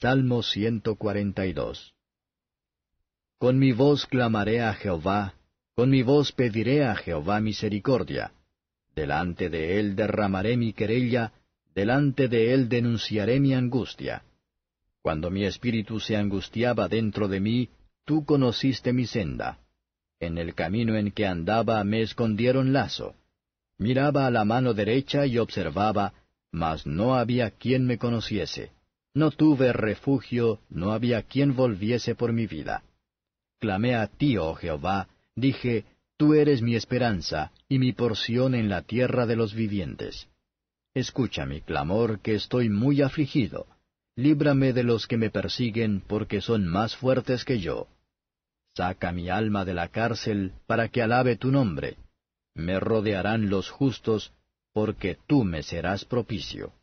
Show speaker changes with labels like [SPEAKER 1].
[SPEAKER 1] Salmo 142 Con mi voz clamaré a Jehová, con mi voz pediré a Jehová misericordia. Delante de él derramaré mi querella, delante de él denunciaré mi angustia. Cuando mi espíritu se angustiaba dentro de mí, tú conociste mi senda. En el camino en que andaba me escondieron lazo. Miraba a la mano derecha y observaba, mas no había quien me conociese no tuve refugio, no había quien volviese por mi vida. Clamé a ti, oh Jehová, dije, Tú eres mi esperanza y mi porción en la tierra de los vivientes. Escucha mi clamor, que estoy muy afligido. Líbrame de los que me persiguen, porque son más fuertes que yo. Saca mi alma de la cárcel, para que alabe tu nombre. Me rodearán los justos, porque tú me serás propicio.